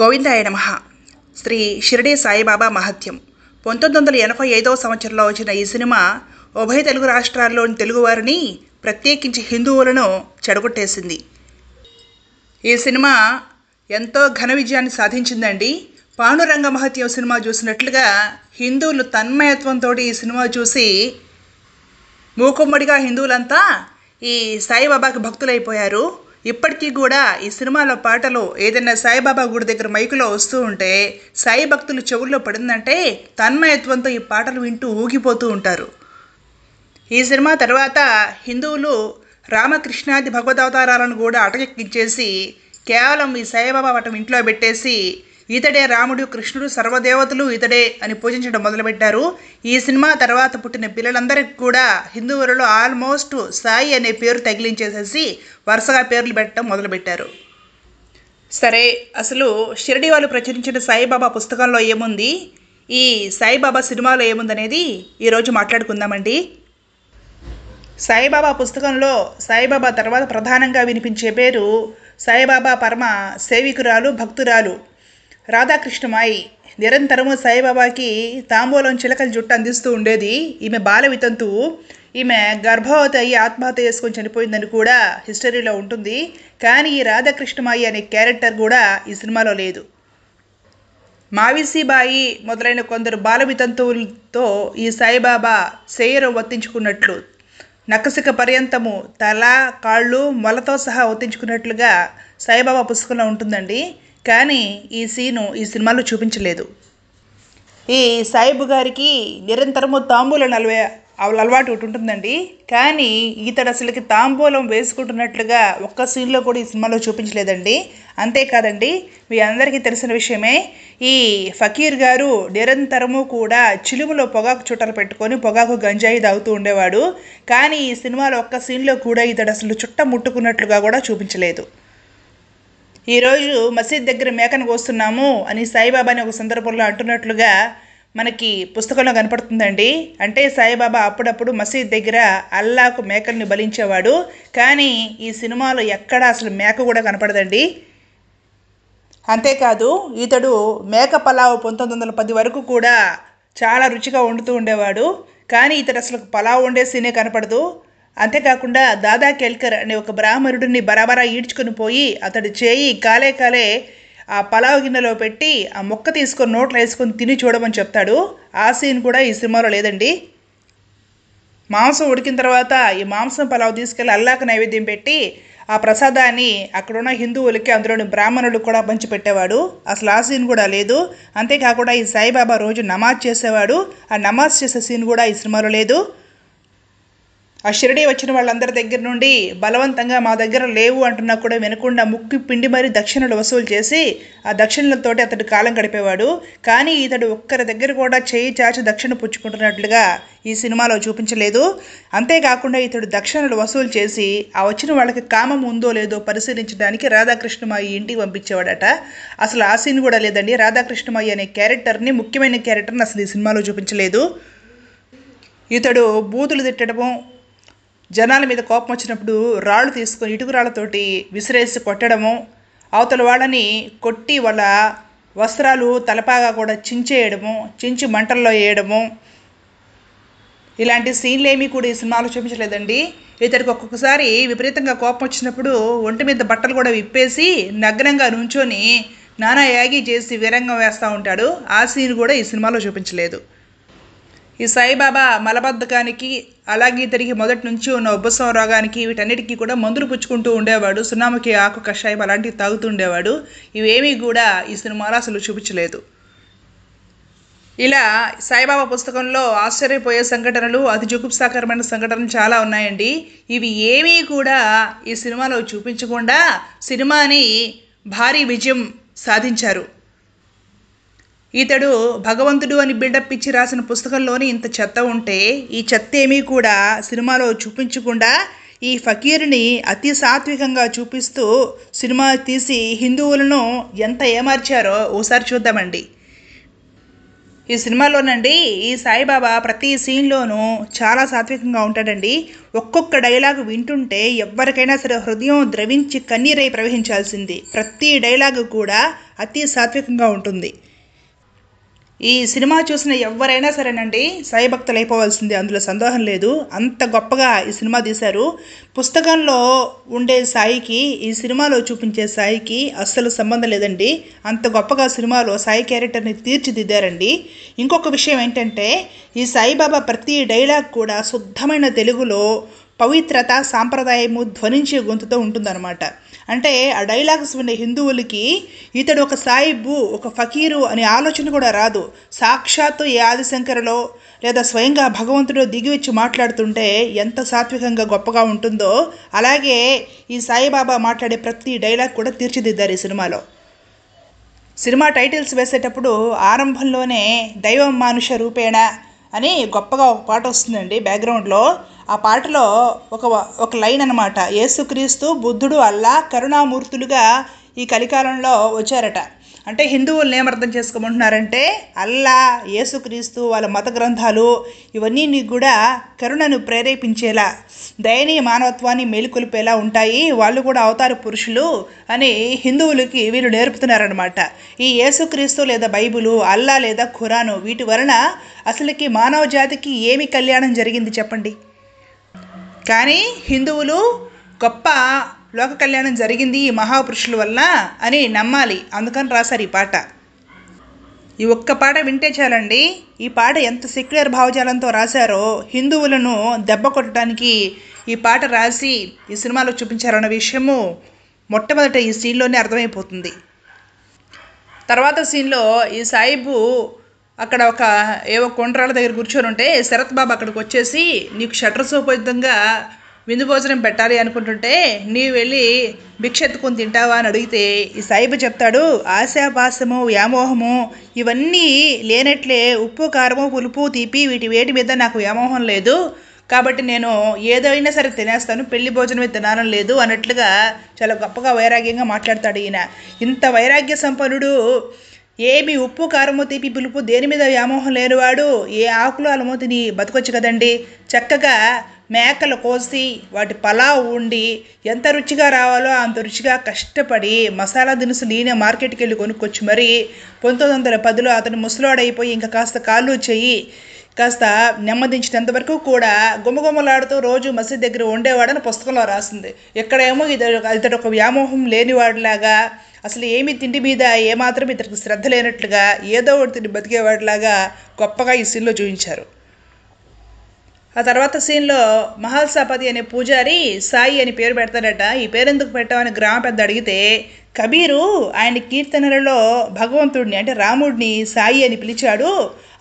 గోవిందాయ నమ శ్రీ షిరిడి సాయిబాబా మహత్యం పంతొమ్మిది వందల ఎనభై ఐదవ సంవత్సరంలో వచ్చిన ఈ సినిమా ఉభయ తెలుగు రాష్ట్రాల్లోని తెలుగువారిని ప్రత్యేకించి హిందువులను చెడగొట్టేసింది ఈ సినిమా ఎంతో ఘన విజయాన్ని సాధించిందండి పానురంగ మహత్యం సినిమా చూసినట్లుగా హిందువులు తన్మయత్వంతో ఈ సినిమా చూసి మూకుమ్మడిగా హిందువులంతా ఈ సాయిబాబాకి భక్తులైపోయారు ఇప్పటికీ కూడా ఈ సినిమాలో పాటలు ఏదైనా సాయిబాబా గుడి దగ్గర మైకులో వస్తూ ఉంటే సాయి భక్తులు చెవుల్లో పడిందంటే తన్మయత్వంతో ఈ పాటలు వింటూ ఊగిపోతూ ఉంటారు ఈ సినిమా తర్వాత హిందువులు రామకృష్ణాది భగవదవతారాలను కూడా అటకెక్కించేసి కేవలం ఈ సాయిబాబా వాటం ఇంట్లో పెట్టేసి ఇతడే రాముడు కృష్ణుడు సర్వదేవతలు ఇతడే అని పూజించడం మొదలుపెట్టారు ఈ సినిమా తర్వాత పుట్టిన పిల్లలందరికీ కూడా హిందువులలో ఆల్మోస్ట్ సాయి అనే పేరు తగిలించేసేసి వరుసగా పేర్లు పెట్టడం మొదలుపెట్టారు సరే అసలు షిరిడి వాళ్ళు ప్రచురించిన సాయిబాబా పుస్తకంలో ఏముంది ఈ సాయిబాబా సినిమాలో ఏముందనేది ఈరోజు మాట్లాడుకుందామండి సాయిబాబా పుస్తకంలో సాయిబాబా తర్వాత ప్రధానంగా వినిపించే పేరు సాయిబాబా పరమ సేవికురాలు భక్తురాలు రాధాకృష్ణమాయి నిరంతరము సాయిబాబాకి తాంబూలం చిలకల జుట్టు అందిస్తూ ఉండేది ఈమె బాల వితంతు ఈమె గర్భవతి అయ్యి ఆత్మహత్య చేసుకొని చనిపోయిందని కూడా హిస్టరీలో ఉంటుంది కానీ ఈ రాధాకృష్ణమాయి అనే క్యారెక్టర్ కూడా ఈ సినిమాలో లేదు మావిసీబాయి మొదలైన కొందరు బాల వితంతువులతో ఈ సాయిబాబా శరీరం వత్తించుకున్నట్లు నక్కసిక పర్యంతము తల కాళ్ళు మొలతో సహా ఒత్తించుకున్నట్లుగా సాయిబాబా పుస్తకంలో ఉంటుందండి కానీ ఈ సీను ఈ సినిమాలో చూపించలేదు ఈ సాయిబు గారికి నిరంతరము తాంబూలం నలవే అలవాటు ఒకటి ఉంటుందండి కానీ ఇతడు అసలుకి తాంబూలం వేసుకుంటున్నట్లుగా ఒక్క సీన్లో కూడా ఈ సినిమాలో చూపించలేదండి అంతేకాదండి మీ అందరికీ తెలిసిన విషయమే ఈ ఫకీర్ గారు నిరంతరము కూడా చిలుములో పొగాకు చుట్టలు పెట్టుకొని పొగాకు గంజాయి తాగుతూ ఉండేవాడు కానీ ఈ సినిమాలో ఒక్క సీన్లో కూడా ఇతడు అసలు చుట్ట ముట్టుకున్నట్లుగా కూడా చూపించలేదు ఈరోజు మసీద్ దగ్గర మేకను కోస్తున్నాము అని సాయిబాబాని ఒక సందర్భంలో అంటున్నట్లుగా మనకి పుస్తకంలో కనపడుతుందండి అంటే సాయిబాబా అప్పుడప్పుడు మసీద్ దగ్గర అల్లాకు మేకల్ని బలించేవాడు కానీ ఈ సినిమాలో ఎక్కడ అసలు మేక కూడా కనపడదండి అంతేకాదు ఇతడు మేక పలావ్ పంతొమ్మిది వందల పది వరకు కూడా చాలా రుచిగా వండుతూ ఉండేవాడు కానీ ఇతడు అసలు పలావ్ వండే సీనే కనపడదు అంతేకాకుండా దాదా కేల్కర్ అనే ఒక బ్రాహ్మణుడిని బరాబరా ఈడ్చుకొని పోయి అతడు చేయి కాలే కాలే ఆ పలావ్ గిన్నెలో పెట్టి ఆ మొక్క తీసుకొని నోట్లో వేసుకొని తిని చూడమని చెప్తాడు ఆ సీన్ కూడా ఈ సినిమాలో లేదండి మాంసం ఉడికిన తర్వాత ఈ మాంసం పలావ్ తీసుకెళ్ళి అల్లాక నైవేద్యం పెట్టి ఆ ప్రసాదాన్ని అక్కడున్న హిందువులకి అందులోని బ్రాహ్మణులు కూడా పంచిపెట్టేవాడు అసలు ఆ సీన్ కూడా లేదు అంతేకాకుండా ఈ సాయిబాబా రోజు నమాజ్ చేసేవాడు ఆ నమాజ్ చేసే సీన్ కూడా ఈ సినిమాలో లేదు ఆ షిరిడి వచ్చిన వాళ్ళందరి దగ్గర నుండి బలవంతంగా మా దగ్గర లేవు అంటున్నా కూడా వినకుండా ముక్కి పిండి మరీ దక్షిణలు వసూలు చేసి ఆ దక్షిణలతోటి అతడు కాలం గడిపేవాడు కానీ ఇతడు ఒక్కరి దగ్గర కూడా చేయి చాచి దక్షిణ పుచ్చుకుంటున్నట్లుగా ఈ సినిమాలో చూపించలేదు అంతేకాకుండా ఇతడు దక్షిణలు వసూలు చేసి ఆ వచ్చిన వాళ్ళకి కామం ఉందో లేదో పరిశీలించడానికి రాధాకృష్ణమయ్య ఇంటికి పంపించేవాడట అసలు ఆ సీన్ కూడా లేదండి రాధాకృష్ణమయ్య అనే క్యారెక్టర్ని ముఖ్యమైన క్యారెక్టర్ని అసలు ఈ సినిమాలో చూపించలేదు ఇతడు బూతులు తిట్టడము జనాల మీద కోపం వచ్చినప్పుడు రాళ్ళు తీసుకొని ఇటుకు రాళ్ళతోటి విసిరేసి కొట్టడము అవతల వాళ్ళని కొట్టి వాళ్ళ వస్త్రాలు తలపాగా కూడా చించేయడము చించి మంటల్లో వేయడము ఇలాంటి సీన్లు ఏమీ కూడా ఈ సినిమాలో చూపించలేదండి ఇతడికి ఒక్కొక్కసారి విపరీతంగా కోపం వచ్చినప్పుడు ఒంటి మీద బట్టలు కూడా విప్పేసి నగ్నంగా నుంచొని నానా యాగి చేసి వీరంగం వేస్తూ ఉంటాడు ఆ సీన్ కూడా ఈ సినిమాలో చూపించలేదు ఈ సాయిబాబా మలబద్ధకానికి అలాగే తిరిగి మొదటి నుంచి ఉన్న ఉబ్బసం రోగానికి వీటన్నిటికీ కూడా మందులు పుచ్చుకుంటూ ఉండేవాడు సున్నామకి ఆకు కషాయం అలాంటివి తాగుతుండేవాడు ఇవేమీ కూడా ఈ సినిమాలో అసలు చూపించలేదు ఇలా సాయిబాబా పుస్తకంలో ఆశ్చర్యపోయే సంఘటనలు అతి జుగుప్సాకరమైన సంఘటనలు చాలా ఉన్నాయండి ఇవి ఏమీ కూడా ఈ సినిమాలో చూపించకుండా సినిమాని భారీ విజయం సాధించారు ఇతడు భగవంతుడు అని బిల్డప్ ఇచ్చి రాసిన పుస్తకంలోని ఇంత చెత్త ఉంటే ఈ చెత్త ఏమీ కూడా సినిమాలో చూపించకుండా ఈ ఫకీర్ని అతి సాత్వికంగా చూపిస్తూ సినిమా తీసి హిందువులను ఎంత ఏమార్చారో ఓసారి చూద్దామండి ఈ సినిమాలోనండి ఈ సాయిబాబా ప్రతి సీన్లోనూ చాలా సాత్వికంగా ఉంటాడండి ఒక్కొక్క డైలాగ్ వింటుంటే ఎవరికైనా సరే హృదయం ద్రవించి కన్నీరై ప్రవహించాల్సింది ప్రతి డైలాగ్ కూడా అతి సాత్వికంగా ఉంటుంది ఈ సినిమా చూసిన ఎవరైనా సరేనండి భక్తులు అయిపోవాల్సిందే అందులో సందేహం లేదు అంత గొప్పగా ఈ సినిమా తీశారు పుస్తకంలో ఉండే సాయికి ఈ సినిమాలో చూపించే సాయికి అస్సలు సంబంధం లేదండి అంత గొప్పగా సినిమాలో సాయి క్యారెక్టర్ని తీర్చిదిద్దారండి ఇంకొక విషయం ఏంటంటే ఈ సాయిబాబా ప్రతి డైలాగ్ కూడా శుద్ధమైన తెలుగులో పవిత్రత సాంప్రదాయము ధ్వనించే గొంతుతో ఉంటుందన్నమాట అంటే ఆ డైలాగ్స్ ఉండే హిందువులకి ఇతడు ఒక సాయిబు ఒక ఫకీరు అనే ఆలోచన కూడా రాదు సాక్షాత్తు ఏ ఆదిశంకరలో లేదా స్వయంగా భగవంతుడు దిగివచ్చి మాట్లాడుతుంటే ఎంత సాత్వికంగా గొప్పగా ఉంటుందో అలాగే ఈ సాయిబాబా మాట్లాడే ప్రతి డైలాగ్ కూడా తీర్చిదిద్దారు ఈ సినిమాలో సినిమా టైటిల్స్ వేసేటప్పుడు ఆరంభంలోనే దైవం మానుష రూపేణ అని గొప్పగా ఒక పాట వస్తుందండి బ్యాక్గ్రౌండ్లో ఆ పాటలో ఒక ఒక లైన్ అనమాట యేసుక్రీస్తు బుద్ధుడు అల్లా కరుణామూర్తులుగా ఈ కలికాలంలో వచ్చారట అంటే హిందువులను ఏమర్థం చేసుకోమంటున్నారంటే అల్లా యేసుక్రీస్తు వాళ్ళ మత గ్రంథాలు ఇవన్నీ నీకు కూడా కరుణను ప్రేరేపించేలా దయనీయ మానవత్వాన్ని మేలుకొల్పేలా ఉంటాయి వాళ్ళు కూడా అవతార పురుషులు అని హిందువులకి వీళ్ళు నేర్పుతున్నారనమాట ఈ యేసుక్రీస్తు లేదా బైబులు అల్లా లేదా ఖురాను వీటి వలన అసలుకి మానవ జాతికి ఏమి కళ్యాణం జరిగింది చెప్పండి కానీ హిందువులు గొప్ప లోక కళ్యాణం జరిగింది ఈ మహాపురుషుల వల్ల అని నమ్మాలి అందుకని రాశారు ఈ పాట ఈ ఒక్క పాట వింటే చాలండి ఈ పాట ఎంత సెక్యులర్ భావజాలంతో రాశారో హిందువులను దెబ్బ కొట్టడానికి ఈ పాట రాసి ఈ సినిమాలో చూపించారన్న విషయము మొట్టమొదట ఈ సీన్లోనే అర్థమైపోతుంది తర్వాత సీన్లో ఈ సాయిబు అక్కడ ఒక ఏవో కొండరాళ్ళ దగ్గర కూర్చొని ఉంటే శరత్ బాబు అక్కడికి వచ్చేసి నీకు షట్టర్ సోపయుద్ధంగా విందు భోజనం పెట్టాలి అనుకుంటుంటే నీవు వెళ్ళి భిక్ష ఎత్తుకొని తింటావా అని అడిగితే ఈ సాయిబు చెప్తాడు ఆశాభాసము వ్యామోహము ఇవన్నీ లేనట్లే ఉప్పు కారము పులుపు తీపి వీటి వేటి మీద నాకు వ్యామోహం లేదు కాబట్టి నేను ఏదైనా సరే తినేస్తాను పెళ్లి భోజనం తినాలని లేదు అన్నట్లుగా చాలా గొప్పగా వైరాగ్యంగా మాట్లాడతాడు ఈయన ఇంత వైరాగ్య సంపన్నుడు ఏమి ఉప్పు కారము తీపి పులుపు దేని మీద వ్యామోహం లేనివాడు ఏ ఆకులు అలము తిని బతకొచ్చు కదండి చక్కగా మేకలు కోసి వాటి పలావ్ ఉండి ఎంత రుచిగా రావాలో అంత రుచిగా కష్టపడి మసాలా దినుసులు నేనే మార్కెట్కి వెళ్ళి కొనుక్కొచ్చి మరి పంతొమ్మిది వందల పదిలో అతను ముసలాడైపోయి ఇంకా కాస్త కాళ్ళు చెయ్యి కాస్త నెమ్మదించినంతవరకు కూడా గుమగుమలాడుతూ రోజు మసీద్ దగ్గర ఉండేవాడని పుస్తకంలో రాసింది ఎక్కడేమో ఇతడు ఇతడు ఒక వ్యామోహం లేనివాడిలాగా అసలు ఏమి తిండి మీద ఏమాత్రం ఇతనికి శ్రద్ధ లేనట్లుగా ఏదో ఒకటి తిని బతికేవాడిలాగా గొప్పగా ఈ సీన్లో చూపించారు ఆ తర్వాత సీన్లో మహాల్సాపతి అనే పూజారి సాయి అని పేరు పెడతాడట ఈ పేరు ఎందుకు పెట్టామని గ్రామ పెద్ద అడిగితే కబీరు ఆయన కీర్తనలలో భగవంతుడిని అంటే రాముడిని సాయి అని పిలిచాడు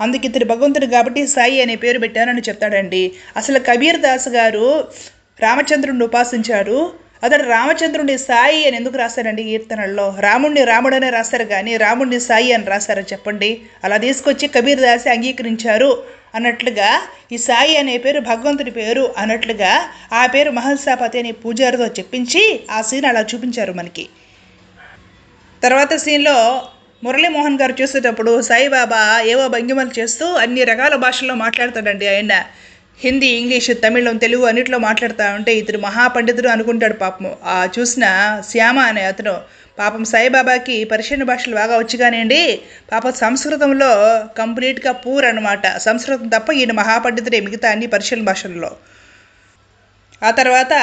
అందుకు ఇతడు భగవంతుడు కాబట్టి సాయి అనే పేరు పెట్టానని చెప్తాడండి అసలు కబీర్ దాస్ గారు రామచంద్రుడిని ఉపాసించాడు అతడు రామచంద్రుడిని సాయి అని ఎందుకు రాశారండి కీర్తనల్లో రాముణ్ణి రాముడనే రాశారు కానీ రాముణ్ణి సాయి అని రాశారు చెప్పండి అలా తీసుకొచ్చి కబీర్ దాసి అంగీకరించారు అన్నట్లుగా ఈ సాయి అనే పేరు భగవంతుడి పేరు అన్నట్లుగా ఆ పేరు మహల్సాపతి అనే పూజారితో చెప్పించి ఆ సీన్ అలా చూపించారు మనకి తర్వాత సీన్లో మురళీమోహన్ గారు చూసేటప్పుడు సాయిబాబా ఏవో భంగిమలు చేస్తూ అన్ని రకాల భాషల్లో మాట్లాడతాడండి ఆయన హిందీ ఇంగ్లీష్ తమిళం తెలుగు అన్నింటిలో మాట్లాడుతూ ఉంటే ఇతడు మహాపండితుడు అనుకుంటాడు పాపం ఆ చూసిన శ్యామ అనే అతను పాపం సాయిబాబాకి పరిశీలన భాషలు బాగా వచ్చి కానివ్వండి పాపం సంస్కృతంలో కంప్లీట్గా పూర్ అనమాట సంస్కృతం తప్ప ఈయన మహాపండితుడే మిగతా అన్ని పరిశీలన భాషల్లో ఆ తర్వాత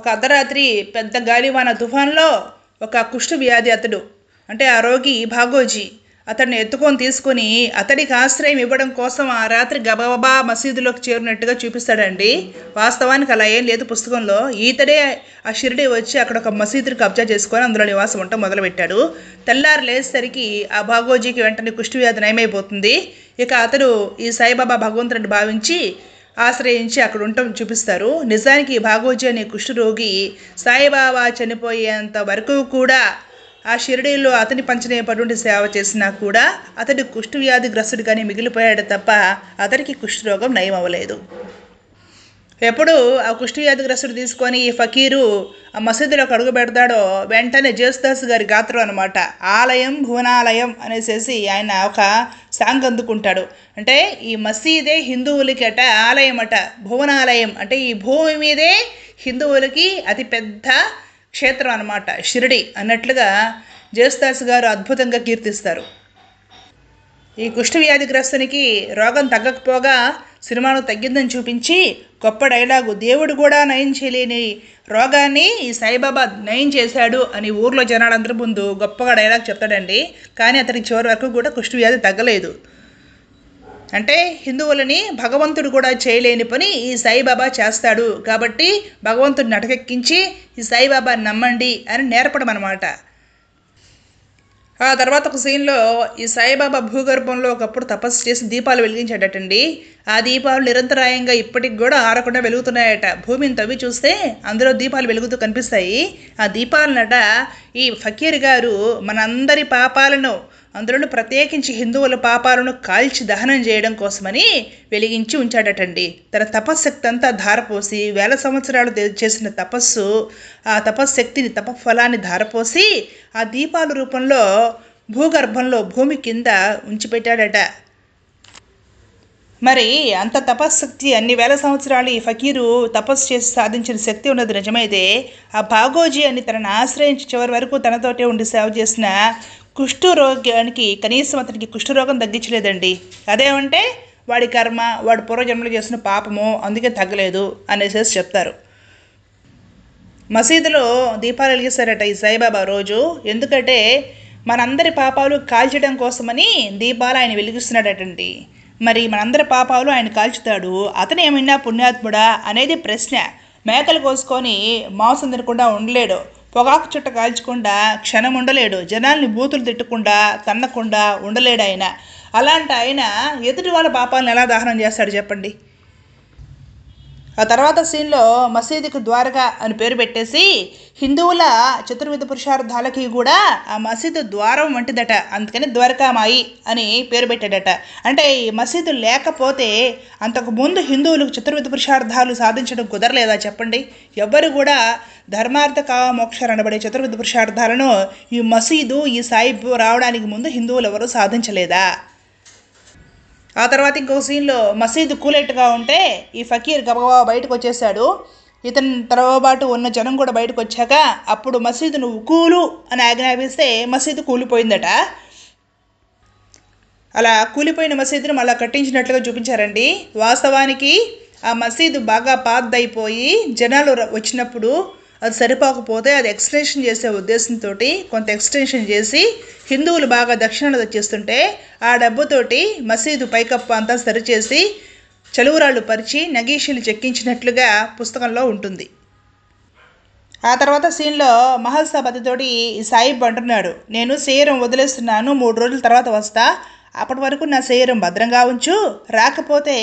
ఒక అర్ధరాత్రి పెద్ద గాలివాన తుఫాన్లో ఒక కుష్ఠ వ్యాధి అతడు అంటే ఆ రోగి భాగోజీ అతడిని ఎత్తుకొని తీసుకుని అతడికి ఆశ్రయం ఇవ్వడం కోసం ఆ రాత్రి గబాబా మసీదులోకి చేరినట్టుగా చూపిస్తాడండి వాస్తవానికి అలా ఏం లేదు పుస్తకంలో ఈతడే ఆ షిరిడి వచ్చి అక్కడ ఒక మసీదుని కబ్జా చేసుకొని అందులో నివాసం ఉంటా మొదలుపెట్టాడు తెల్లారు లేసరికి ఆ భాగోజీకి వెంటనే కుష్ఠవ్యాధి నయమైపోతుంది ఇక అతడు ఈ సాయిబాబా భగవంతుడిని భావించి ఆశ్రయించి అక్కడ ఉండటం చూపిస్తారు నిజానికి భాగోజీ అనే కుష్ఠరోగి సాయిబాబా చనిపోయేంత వరకు కూడా ఆ షిరిడీలో అతని పంచనేపటువంటి సేవ చేసినా కూడా అతడు గ్రస్తుడు గ్రస్తుడిగానే మిగిలిపోయాడు తప్ప అతడికి కుష్ఠరోగం నయం అవ్వలేదు ఎప్పుడు ఆ గ్రస్తుడు తీసుకొని ఈ ఫకీరు ఆ మసీదులోకి అడుగు పెడతాడో వెంటనే జేసుదాస్ గారి గాత్రం అనమాట ఆలయం భువనాలయం అనేసేసి ఆయన ఒక సాంగ్ అందుకుంటాడు అంటే ఈ మసీదే హిందువులకట ఆలయం అట భువనాలయం అంటే ఈ భూమి మీదే హిందువులకి అతిపెద్ద క్షేత్రం అనమాట షిరిడి అన్నట్లుగా జేసుదాస్ గారు అద్భుతంగా కీర్తిస్తారు ఈ కుష్ఠవ్యాధిగ్రస్తునికి రోగం తగ్గకపోగా సినిమాను తగ్గిందని చూపించి గొప్ప డైలాగు దేవుడు కూడా నయం చేయలేని రోగాన్ని ఈ సాయిబాబా నయం చేశాడు అని ఊర్లో జనాలందరి ముందు గొప్పగా డైలాగ్ చెప్తాడండి కానీ అతనికి చివరి వరకు కూడా కుష్ఠవ్యాధి తగ్గలేదు అంటే హిందువులని భగవంతుడు కూడా చేయలేని పని ఈ సాయిబాబా చేస్తాడు కాబట్టి భగవంతుడిని అటకెక్కించి ఈ సాయిబాబా నమ్మండి అని నేర్పడం అనమాట ఆ తర్వాత ఒక సీన్లో ఈ సాయిబాబా భూగర్భంలో ఒకప్పుడు తపస్సు చేసి దీపాలు వెలిగించాడటండి ఆ దీపాలు నిరంతరాయంగా ఇప్పటికి కూడా ఆరకుండా వెలుగుతున్నాయట భూమిని తవ్వి చూస్తే అందులో దీపాలు వెలుగుతూ కనిపిస్తాయి ఆ దీపాలనట ఈ ఫకీర్ గారు మనందరి పాపాలను అందులోనూ ప్రత్యేకించి హిందువుల పాపాలను కాల్చి దహనం చేయడం కోసమని వెలిగించి ఉంచాడటండి తన తపశ్శక్తి అంతా ధారపోసి వేల సంవత్సరాలు చేసిన తపస్సు ఆ తపశ్శక్తిని తపఫలాన్ని ధారపోసి ఆ దీపాల రూపంలో భూగర్భంలో భూమి కింద ఉంచిపెట్టాడట మరి అంత తపశ్శక్తి అన్ని వేల సంవత్సరాలు ఈ ఫకీరు తపస్సు చేసి సాధించిన శక్తి ఉన్నది నిజమైతే ఆ భాగోజీ అని తనను ఆశ్రయించి చివరి వరకు తనతోటే ఉండి సేవ చేసిన కుష్ఠరోగ్యానికి కనీసం అతనికి కుష్ఠరోగం తగ్గించలేదండి అదేమంటే వాడి కర్మ వాడు పూర్వజన్మలు చేసిన పాపము అందుకే తగ్గలేదు అనేసేసి చెప్తారు మసీదులో దీపాలు వెలిగిస్తారట ఈ సాయిబాబా రోజు ఎందుకంటే మనందరి పాపాలు కాల్చడం కోసమని దీపాలు ఆయన వెలిగిస్తున్నాడటండి మరి మనందరి పాపాలు ఆయన కాల్చుతాడు అతను ఏమైనా పుణ్యాత్ముడా అనేది ప్రశ్న మేకలు కోసుకొని మాంసం తినకుండా ఉండలేడు పొగాకు చుట్ట కాల్చకుండా క్షణం ఉండలేడు జనాల్ని బూతులు తిట్టకుండా తన్నకుండా ఉండలేడు ఆయన అలాంటి ఆయన ఎదుటి వాళ్ళ పాపాలను ఎలా దహనం చేస్తాడు చెప్పండి ఆ తర్వాత సీన్లో మసీదుకు ద్వారకా అని పేరు పెట్టేసి హిందువుల చతుర్విధ పురుషార్థాలకి కూడా ఆ మసీదు ద్వారం వంటిదట అందుకని ద్వారకామాయి అని పేరు పెట్టాడట అంటే ఈ మసీదు లేకపోతే అంతకుముందు హిందువులకు చతుర్విధ పురుషార్థాలు సాధించడం కుదరలేదా చెప్పండి ఎవ్వరు కూడా ధర్మార్థ కామోక్షాలు అనబడే చతుర్విధ పురుషార్థాలను ఈ మసీదు ఈ సాయిబు రావడానికి ముందు హిందువులు ఎవరు సాధించలేదా ఆ తర్వాత ఇంకో సీన్లో మసీదు కూలెట్గా ఉంటే ఈ ఫకీర్ గబగబా బయటకు వచ్చేసాడు ఇతని తర్వాబాటు ఉన్న జనం కూడా బయటకు వచ్చాక అప్పుడు మసీదు నువ్వు కూలు అని ఆజ్ఞాపిస్తే మసీదు కూలిపోయిందట అలా కూలిపోయిన మసీదును మళ్ళా కట్టించినట్లుగా చూపించారండి వాస్తవానికి ఆ మసీదు బాగా పాద్దయిపోయి జనాలు వచ్చినప్పుడు అది సరిపోకపోతే అది ఎక్స్టెన్షన్ చేసే ఉద్దేశంతో కొంత ఎక్స్టెన్షన్ చేసి హిందువులు బాగా దక్షిణాలు వచ్చేస్తుంటే ఆ డబ్బుతోటి మసీదు పైకప్పు అంతా సరిచేసి చలువురాళ్ళు పరిచి నగీషులు చెక్కించినట్లుగా పుస్తకంలో ఉంటుంది ఆ తర్వాత సీన్లో మహల్ సభతోటి సాయిబ్ అంటున్నాడు నేను శరీరం వదిలేస్తున్నాను మూడు రోజుల తర్వాత వస్తా అప్పటి వరకు నా శరీరం భద్రంగా ఉంచు రాకపోతే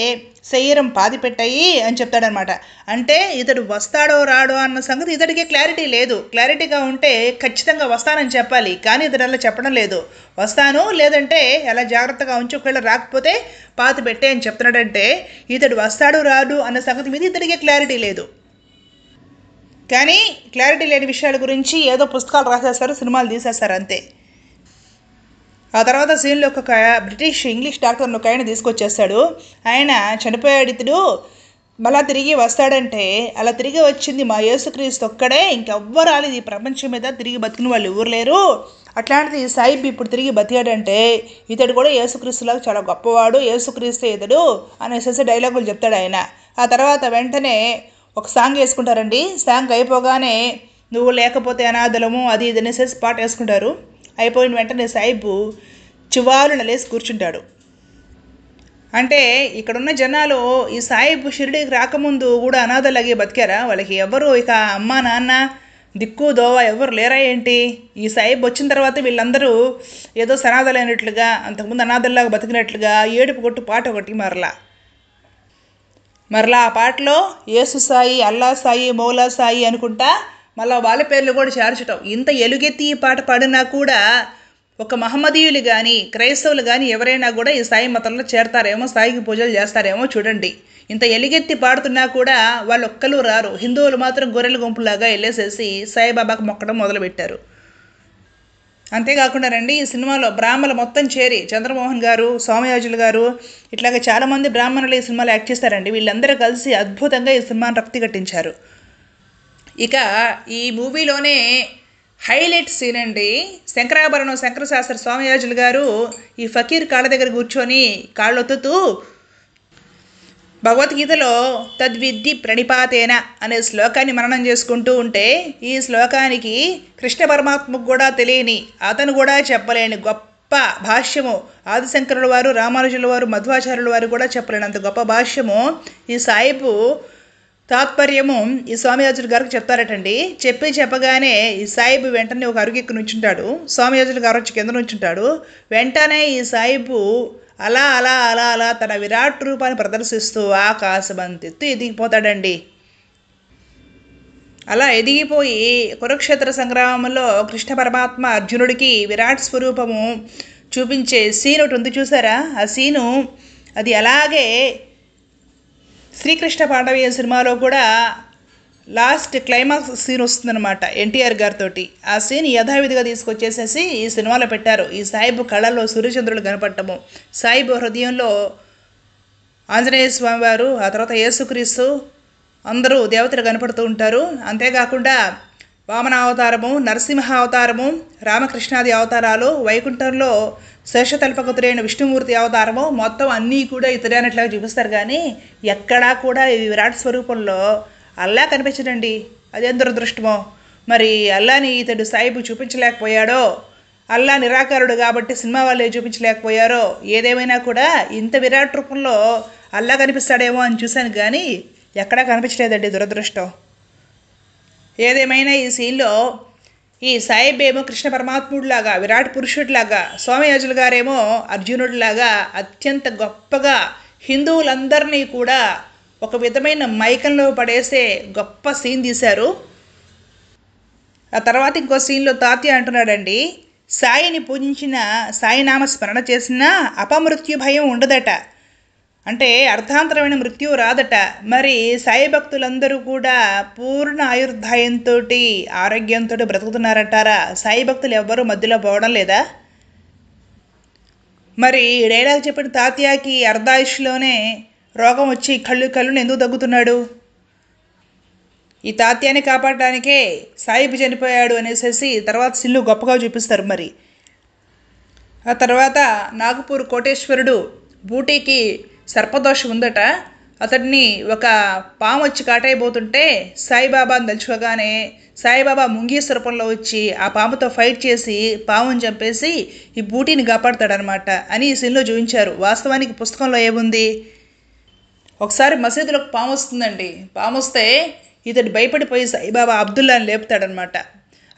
శరీరం పాది పెట్టాయి అని చెప్తాడనమాట అంటే ఇతడు వస్తాడో రాడో అన్న సంగతి ఇతడికి క్లారిటీ లేదు క్లారిటీగా ఉంటే ఖచ్చితంగా వస్తానని చెప్పాలి కానీ ఇతడు అలా చెప్పడం లేదు వస్తాను లేదంటే ఎలా జాగ్రత్తగా ఉంచు ఒకవేళ రాకపోతే పాతి పెట్టే అని చెప్తున్నాడంటే ఇతడు వస్తాడు రాడు అన్న సంగతి మీద ఇతడికి క్లారిటీ లేదు కానీ క్లారిటీ లేని విషయాల గురించి ఏదో పుస్తకాలు రాసేస్తారు సినిమాలు తీసేస్తారు అంతే ఆ తర్వాత సీన్లో ఒక బ్రిటిష్ ఇంగ్లీష్ డాక్టర్ ఒక ఆయన తీసుకొచ్చేస్తాడు ఆయన చనిపోయాడు ఇతడు మళ్ళా తిరిగి వస్తాడంటే అలా తిరిగి వచ్చింది మా యేసుక్రీస్తు ఒక్కడే ఇంకెవ్వరు రాలేదు ఈ ప్రపంచం మీద తిరిగి బతికిన వాళ్ళు ఎవరు లేరు అట్లాంటిది ఈ సాయిబ్ ఇప్పుడు తిరిగి బతికాడంటే ఇతడు కూడా యేసుక్రీస్తులాగా చాలా గొప్పవాడు యేసుక్రీస్తే ఇతడు అనేసేసి డైలాగులు చెప్తాడు ఆయన ఆ తర్వాత వెంటనే ఒక సాంగ్ వేసుకుంటారండి సాంగ్ అయిపోగానే నువ్వు లేకపోతే అనాథలము అది ఇది అనేసేసి పాట వేసుకుంటారు అయిపోయిన వెంటనే సాయిబు చివాలు నలేసి కూర్చుంటాడు అంటే ఇక్కడున్న జనాలు ఈ సాయిబు షిరిడీకి రాకముందు కూడా అనాథలాగే బతికారా వాళ్ళకి ఎవరు ఇక అమ్మ నాన్న దిక్కు దోవ ఎవరు లేరా ఏంటి ఈ సాయిబ్ వచ్చిన తర్వాత వీళ్ళందరూ ఏదో సనాథలైనట్లుగా అంతకుముందు అనాథల్లాగా బతికినట్లుగా ఏడుపు కొట్టు పాట ఒకటి మరలా మరలా ఆ పాటలో ఏసు సాయి అల్లా సాయి మౌలా సాయి అనుకుంటా మళ్ళీ వాళ్ళ పేర్లు కూడా చేర్చటం ఇంత ఎలుగెత్తి ఈ పాట పాడినా కూడా ఒక మహమ్మదీయులు కానీ క్రైస్తవులు కానీ ఎవరైనా కూడా ఈ సాయి మతంలో చేరతారేమో సాయికి పూజలు చేస్తారేమో చూడండి ఇంత ఎలుగెత్తి పాడుతున్నా కూడా వాళ్ళు ఒక్కరు రారు హిందువులు మాత్రం గొర్రెల గుంపులాగా వెళ్ళేసేసి సాయిబాబాకు మొక్కడం మొదలుపెట్టారు అంతేకాకుండా రండి ఈ సినిమాలో బ్రాహ్మణులు మొత్తం చేరి చంద్రమోహన్ గారు సోమయాజులు గారు ఇట్లాగే చాలామంది బ్రాహ్మణులు ఈ సినిమాలో యాక్ట్ చేస్తారండి వీళ్ళందరూ కలిసి అద్భుతంగా ఈ సినిమాను రక్తి కట్టించారు ఇక ఈ మూవీలోనే హైలైట్ సీన్ అండి శంకరాభరణం శంకరశాస్త్ర స్వామియాజులు గారు ఈ ఫకీర్ కాళ్ళ దగ్గర కూర్చొని కాళ్ళొత్తుతూ భగవద్గీతలో తద్విద్ది ప్రణిపాతేన అనే శ్లోకాన్ని మననం చేసుకుంటూ ఉంటే ఈ శ్లోకానికి కృష్ణ పరమాత్మకు కూడా తెలియని అతను కూడా చెప్పలేని గొప్ప భాష్యము ఆదిశంకరుల వారు రామానుజుల వారు మధ్వాచార్యుల వారు కూడా చెప్పలేనంత గొప్ప భాష్యము ఈ సాయిపు తాత్పర్యము ఈ స్వామియాజులు గారికి చెప్తారటండి చెప్పి చెప్పగానే ఈ సాయిబు వెంటనే ఒక అరుగెక్కి నుంచుంటాడు స్వామియాజులు గారు వచ్చి కింద నుంచుంటాడు వెంటనే ఈ సాయిబు అలా అలా అలా అలా తన విరాట్ రూపాన్ని ప్రదర్శిస్తూ ఆకాశం అంతెత్తు ఎదిగిపోతాడండి అలా ఎదిగిపోయి కురుక్షేత్ర సంగ్రామంలో కృష్ణ పరమాత్మ అర్జునుడికి విరాట్ స్వరూపము చూపించే సీన్ ఒకటి ఉంది చూసారా ఆ సీను అది అలాగే శ్రీకృష్ణ పాండవీయ సినిమాలో కూడా లాస్ట్ క్లైమాక్స్ సీన్ వస్తుందన్నమాట ఎన్టీఆర్ గారితో ఆ సీన్ యథావిధిగా తీసుకొచ్చేసేసి ఈ సినిమాలో పెట్టారు ఈ సాయిబు కళలో సూర్యచంద్రుడు కనపడటము సాయిబు హృదయంలో ఆంజనేయ స్వామి వారు ఆ తర్వాత యేసుక్రీస్తు అందరూ దేవతలు కనపడుతూ ఉంటారు అంతేకాకుండా వామన అవతారము నరసింహ అవతారము రామకృష్ణాది అవతారాలు వైకుంఠంలో శేషతల్పకుతురైన విష్ణుమూర్తి అవతారము మొత్తం అన్నీ కూడా ఇతడైనట్లుగా చూపిస్తారు కానీ ఎక్కడా కూడా ఈ విరాట్ స్వరూపంలో అల్లా కనిపించడండి అదేం దురదృష్టమో మరి అల్లాని ఇతడు సాయిబు చూపించలేకపోయాడో అల్లా నిరాకారుడు కాబట్టి సినిమా వాళ్ళే చూపించలేకపోయారో ఏదేమైనా కూడా ఇంత విరాట్ రూపంలో అల్లా కనిపిస్తాడేమో అని చూశాను కానీ ఎక్కడా కనిపించలేదండి దురదృష్టం ఏదేమైనా ఈ సీన్లో ఈ సాయిబేమో కృష్ణ పరమాత్ముడిలాగా విరాట్ పురుషుడిలాగా సోమయాజులు గారేమో అర్జునుడిలాగా అత్యంత గొప్పగా హిందువులందరినీ కూడా ఒక విధమైన మైకంలో పడేసే గొప్ప సీన్ తీశారు ఆ తర్వాత ఇంకో సీన్లో తాతి అంటున్నాడండి సాయిని పూజించిన సాయినామ స్మరణ చేసినా అపమృత్యు భయం ఉండదట అంటే అర్థాంతరమైన మృత్యువు రాదట మరి సాయి భక్తులందరూ కూడా పూర్ణ ఆయుర్దాయంతో ఆరోగ్యంతో బ్రతుకుతున్నారంటారా సాయి భక్తులు ఎవ్వరూ మధ్యలో పోవడం లేదా మరి డైలాగ్ చెప్పిన తాతయ్యకి అర్ధాయుష్లోనే రోగం వచ్చి కళ్ళు కళ్ళుని ఎందుకు తగ్గుతున్నాడు ఈ తాత్యాన్ని కాపాడటానికే సాయిబు చనిపోయాడు అనేసి తర్వాత సిల్లు గొప్పగా చూపిస్తారు మరి ఆ తర్వాత నాగపూర్ కోటేశ్వరుడు బూటీకి సర్పదోషం ఉందట అతడిని ఒక పాము వచ్చి కాటైపోతుంటే సాయిబాబాను తలుచుకోగానే సాయిబాబా ముంగీస్ రూపంలో వచ్చి ఆ పాముతో ఫైట్ చేసి పాముని చంపేసి ఈ బూటీని కాపాడతాడనమాట అని ఈ సీన్లో చూపించారు వాస్తవానికి పుస్తకంలో ఏముంది ఒకసారి మసీదులకు పాము వస్తుందండి పాము వస్తే ఇతడు భయపడిపోయి సాయిబాబా అబ్దుల్లాని లేపుతాడనమాట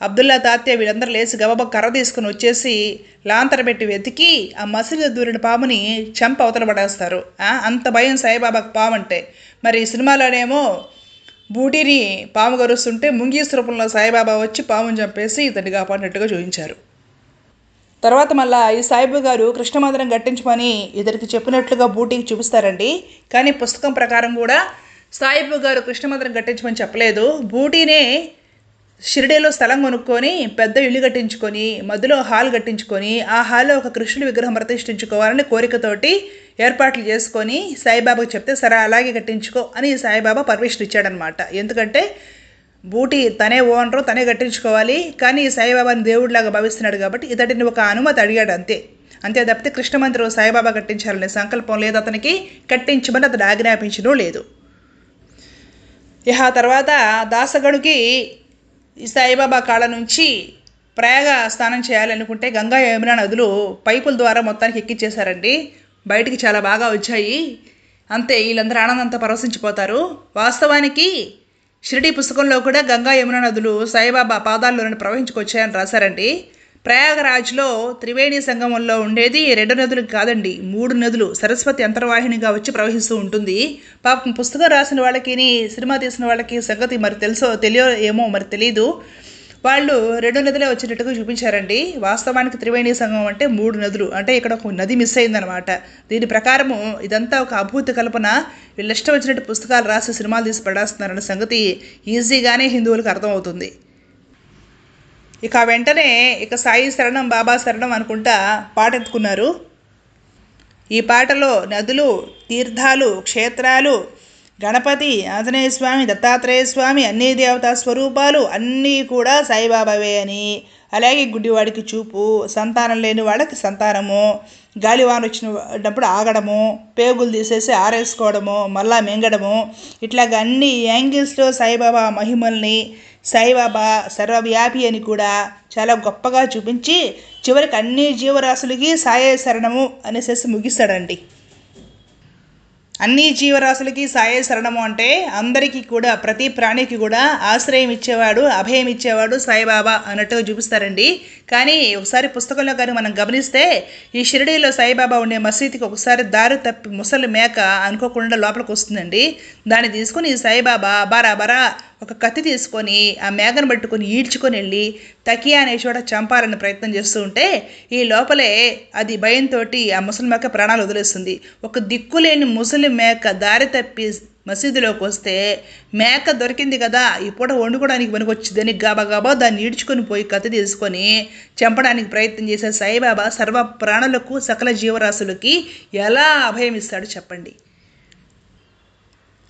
అబ్దుల్లా తాత్య వీళ్ళందరూ లేచి గబబ కర్ర తీసుకుని వచ్చేసి లాంతర పెట్టి వెతికి ఆ మసీదు దూరిన పాముని చెంప అవతల పడేస్తారు అంత భయం సాయిబాబాకు పాము అంటే మరి సినిమాలోనేమో బూటిని పాము గరుస్తుంటే ముంగీస్ రూపంలో సాయిబాబా వచ్చి పామును చంపేసి ఇతన్ని కాపాడినట్టుగా చూపించారు తర్వాత మళ్ళా ఈ సాయిబు గారు కృష్ణమందిరం కట్టించమని ఇతనికి చెప్పినట్లుగా బూటీకి చూపిస్తారండి కానీ పుస్తకం ప్రకారం కూడా సాయిబు గారు కృష్ణమందిరం కట్టించమని చెప్పలేదు బూటీనే షిరిడీలో స్థలం కొనుక్కొని పెద్ద ఇల్లు కట్టించుకొని మధ్యలో హాల్ కట్టించుకొని ఆ హాల్లో ఒక కృష్ణుడి విగ్రహం ప్రతిష్ఠించుకోవాలని కోరికతోటి ఏర్పాట్లు చేసుకొని సాయిబాబాకు చెప్తే సరే అలాగే కట్టించుకో అని సాయిబాబా పర్మిషన్ ఇచ్చాడనమాట ఎందుకంటే బూటి తనే ఓనరు తనే కట్టించుకోవాలి కానీ సాయిబాబాని దేవుడిలాగా భావిస్తున్నాడు కాబట్టి ఇతడిని ఒక అనుమతి అడిగాడు అంతే అంతే తప్పితే కృష్ణ సాయిబాబా కట్టించాలనే సంకల్పం లేదు అతనికి కట్టించమని అతడు ఆజ్ఞాపించడం లేదు ఇహ తర్వాత దాసగడుకి ఈ సాయిబాబా కాళ్ళ నుంచి ప్రయాగ స్నానం చేయాలనుకుంటే గంగా యమున నదులు పైపుల ద్వారా మొత్తానికి ఎక్కించేశారండి బయటికి చాలా బాగా వచ్చాయి అంతే వీళ్ళందరూ ఆనందంతో పరవశించిపోతారు వాస్తవానికి షిరిడి పుస్తకంలో కూడా గంగా యమున నదులు సాయిబాబా పాదాల్లోనే ప్రవహించుకొచ్చాయని రాశారండి ప్రయాగరాజ్లో త్రివేణి సంగమంలో ఉండేది రెండు నదులు కాదండి మూడు నదులు సరస్వతి అంతర్వాహినిగా వచ్చి ప్రవహిస్తూ ఉంటుంది పాపం పుస్తకం రాసిన వాళ్ళకి సినిమా తీసిన వాళ్ళకి సంగతి మరి తెలుసో తెలియో ఏమో మరి తెలియదు వాళ్ళు రెండు నదులే వచ్చినట్టుగా చూపించారండి వాస్తవానికి త్రివేణి సంఘం అంటే మూడు నదులు అంటే ఇక్కడ ఒక నది మిస్ అయిందనమాట దీని ప్రకారము ఇదంతా ఒక అభూతి కల్పన వీళ్ళు ఇష్టం వచ్చినట్టు పుస్తకాలు రాసి సినిమాలు తీసి పడేస్తున్నారన్న సంగతి ఈజీగానే హిందువులకు అర్థమవుతుంది ఇక వెంటనే ఇక సాయి శరణం బాబా శరణం అనుకుంటా పాట ఎత్తుకున్నారు ఈ పాటలో నదులు తీర్థాలు క్షేత్రాలు గణపతి ఆంజనేయ స్వామి దత్తాత్రేయ స్వామి అన్ని దేవతా స్వరూపాలు అన్నీ కూడా సాయిబాబావే అని అలాగే గుడ్డివాడికి చూపు సంతానం లేని వాళ్ళకి సంతానము గాలివాన వచ్చినప్పుడు ఆగడము పేగులు తీసేసి ఆరేసుకోవడము మళ్ళా మింగడము ఇట్లాగ అన్ని యాంగిల్స్లో సాయిబాబా మహిమల్ని సాయిబాబా సర్వవ్యాపి అని కూడా చాలా గొప్పగా చూపించి చివరికి అన్ని జీవరాశులకి సాయే శరణము అనేసి ముగిస్తాడండి అన్ని జీవరాశులకి సాయే శరణము అంటే అందరికీ కూడా ప్రతి ప్రాణికి కూడా ఆశ్రయం ఇచ్చేవాడు అభయం ఇచ్చేవాడు సాయిబాబా అన్నట్టుగా చూపిస్తారండి కానీ ఒకసారి పుస్తకంలో కానీ మనం గమనిస్తే ఈ షిరిడీలో సాయిబాబా ఉండే మసీదుకి ఒకసారి దారి తప్పి ముసలి మేక అనుకోకుండా లోపలికి వస్తుందండి దాన్ని తీసుకుని సాయిబాబా బరాబరా ఒక కత్తి తీసుకొని ఆ మేకను పట్టుకొని ఈడ్చుకొని వెళ్ళి తకియా అనే చోట చంపాలని ప్రయత్నం చేస్తూ ఉంటే ఈ లోపలే అది భయంతో ఆ ముసలి మేక ప్రాణాలు వదిలేస్తుంది ఒక దిక్కులేని ముసలి మేక దారి తప్పి మసీదులోకి వస్తే మేక దొరికింది కదా ఈ పూట వండుకోవడానికి పనికొచ్చిందని గబగబా దాన్ని ఈడ్చుకొని పోయి కథ తీసుకొని చంపడానికి ప్రయత్నం చేసే సాయిబాబా సర్వ ప్రాణులకు సకల జీవరాశులకి ఎలా అభయం ఇస్తాడో చెప్పండి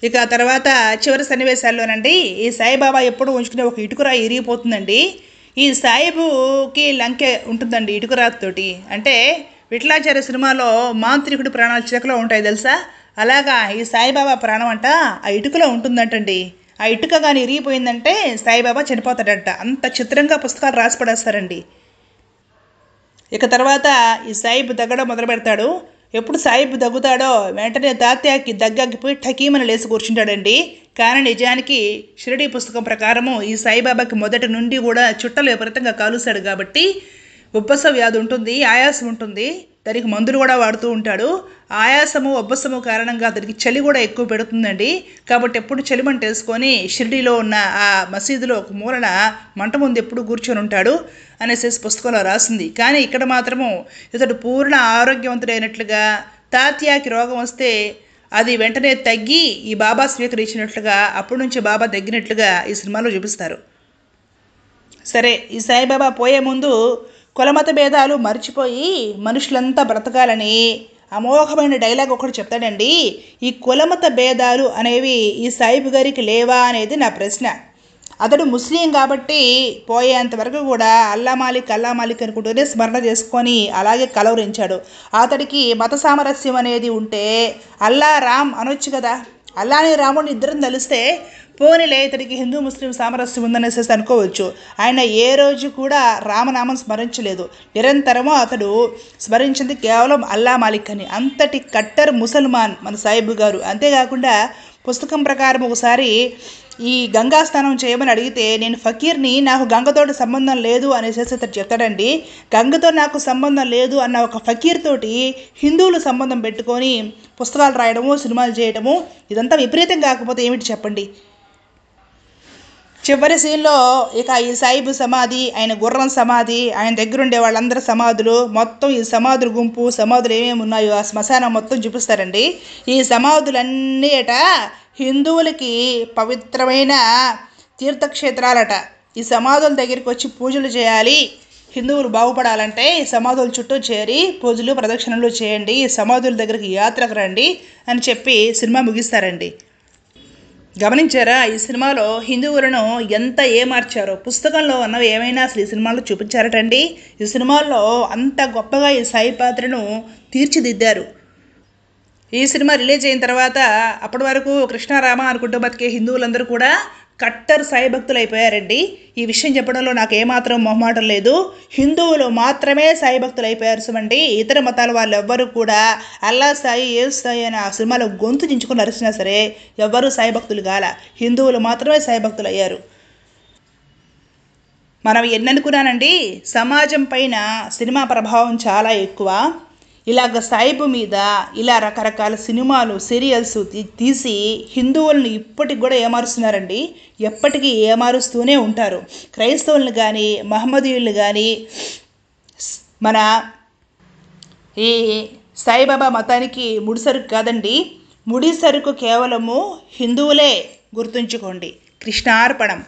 ఇక తర్వాత చివరి సన్నివేశాల్లోనండి ఈ సాయిబాబా ఎప్పుడు ఉంచుకునే ఒక ఇటుకురా ఇరిగిపోతుందండి ఈ సాయిబుకి లంకె ఉంటుందండి ఇటుకురాతోటి అంటే విఠలాచార్య సినిమాలో మాంత్రికుడు ప్రాణాలు చిలకలో ఉంటాయి తెలుసా అలాగా ఈ సాయిబాబా ప్రాణం అంట ఆ ఇటుకలో ఉంటుందంటండి ఆ ఇటుక కానీ ఇరిగిపోయిందంటే సాయిబాబా చనిపోతాడంట అంత చిత్రంగా పుస్తకాలు రాసి పడేస్తారండి ఇక తర్వాత ఈ సాయిబు దగ్గడం మొదలు పెడతాడు ఎప్పుడు సాయిబు దగ్గుతాడో వెంటనే తాత్యాకి దగ్గాకిపోయి ఠకీమని లేచి కూర్చుంటాడండి కానీ నిజానికి షిరడి పుస్తకం ప్రకారము ఈ సాయిబాబాకి మొదటి నుండి కూడా చుట్టలు విపరీతంగా కాలుస్తాడు కాబట్టి ఉబ్బస వ్యాధి ఉంటుంది ఆయాసం ఉంటుంది దానికి మందులు కూడా వాడుతూ ఉంటాడు ఆయాసము ఉబ్బసము కారణంగా అతనికి చలి కూడా ఎక్కువ పెడుతుందండి కాబట్టి ఎప్పుడు మంట వేసుకొని షిర్డీలో ఉన్న ఆ మసీదులో ఒక మూలన మంట ముందు ఎప్పుడు కూర్చొని ఉంటాడు అనేసి పుస్తకంలో రాసింది కానీ ఇక్కడ మాత్రము ఇతడు పూర్ణ ఆరోగ్యవంతుడైనట్లుగా తాత్యాకి రోగం వస్తే అది వెంటనే తగ్గి ఈ బాబా స్వీకరించినట్లుగా అప్పటి నుంచి బాబా తగ్గినట్లుగా ఈ సినిమాలో చూపిస్తారు సరే ఈ సాయిబాబా పోయే ముందు కులమత భేదాలు మర్చిపోయి మనుషులంతా బ్రతకాలని అమోఘమైన డైలాగ్ ఒకటి చెప్తాడండి ఈ కులమత భేదాలు అనేవి ఈ సాయిబు గారికి లేవా అనేది నా ప్రశ్న అతడు ముస్లిం కాబట్టి పోయేంత వరకు కూడా అల్లా మాలిక్ అల్లా మాలిక్ అనుకుంటూనే స్మరణ చేసుకొని అలాగే కలవరించాడు అతడికి మత సామరస్యం అనేది ఉంటే అల్లా రామ్ అనొచ్చు కదా అల్లాని రాముడిని ఇద్దరం తెలిస్తే పోనీలే ఇతడికి హిందూ ముస్లిం సామరస్యం ఉందనేసేసి అనుకోవచ్చు ఆయన ఏ రోజు కూడా రామనామం స్మరించలేదు నిరంతరము అతడు స్మరించింది కేవలం అల్లా మాలిక్ అని అంతటి కట్టర్ ముసల్మాన్ మన సాయిబు గారు అంతేకాకుండా పుస్తకం ప్రకారం ఒకసారి ఈ గంగా స్నానం చేయమని అడిగితే నేను ఫకీర్ని నాకు గంగతోటి సంబంధం లేదు అనేసి అతను చెప్తాడండి గంగతో నాకు సంబంధం లేదు అన్న ఒక ఫకీర్ తోటి హిందువులు సంబంధం పెట్టుకొని పుస్తకాలు రాయడము సినిమాలు చేయడము ఇదంతా విపరీతం కాకపోతే ఏమిటి చెప్పండి చివరి సీన్లో ఇక ఈ సాయిబు సమాధి ఆయన గుర్రం సమాధి ఆయన దగ్గర ఉండే వాళ్ళందరి సమాధులు మొత్తం ఈ సమాధుల గుంపు సమాధులు ఏమేమి ఉన్నాయో ఆ శ్మశానం మొత్తం చూపిస్తారండి ఈ సమాధులన్నీ అట హిందువులకి పవిత్రమైన తీర్థక్షేత్రాలట ఈ సమాధుల దగ్గరికి వచ్చి పూజలు చేయాలి హిందువులు బాగుపడాలంటే ఈ సమాధుల చుట్టూ చేరి పూజలు ప్రదక్షిణలు చేయండి ఈ సమాధుల దగ్గరికి యాత్రకు రండి అని చెప్పి సినిమా ముగిస్తారండి గమనించారా ఈ సినిమాలో హిందువులను ఎంత ఏమార్చారో పుస్తకంలో ఉన్నవి ఏమైనా అసలు ఈ సినిమాలో చూపించారటండి ఈ సినిమాల్లో అంత గొప్పగా ఈ సాయి పాత్రను తీర్చిదిద్దారు ఈ సినిమా రిలీజ్ అయిన తర్వాత అప్పటి వరకు కృష్ణారామ అనుకుంటూ బతికే హిందువులందరూ కూడా కట్టర్ అయిపోయారండి ఈ విషయం చెప్పడంలో నాకు ఏమాత్రం మొహమాటం లేదు హిందువులు మాత్రమే అయిపోయారు సుమండి ఇతర మతాల వాళ్ళు ఎవ్వరూ కూడా అల్లా సాయి ఏ సాయి అని ఆ సినిమాలో గొంతు దించుకుని అరిచినా సరే ఎవ్వరూ భక్తులు కాల హిందువులు మాత్రమే భక్తులు అయ్యారు మనం ఎన్ననుకున్నానండి సమాజం పైన సినిమా ప్రభావం చాలా ఎక్కువ ఇలాగ సాయిబు మీద ఇలా రకరకాల సినిమాలు సీరియల్స్ తీసి హిందువులను ఇప్పటికి కూడా ఏమారుస్తున్నారండి ఎప్పటికీ ఏమారుస్తూనే ఉంటారు క్రైస్తవులను కానీ మహమ్మదీయులను కానీ మన ఈ సాయిబాబా మతానికి ముడిసరుకు కాదండి ముడిసరుకు కేవలము హిందువులే గుర్తుంచుకోండి కృష్ణార్పణం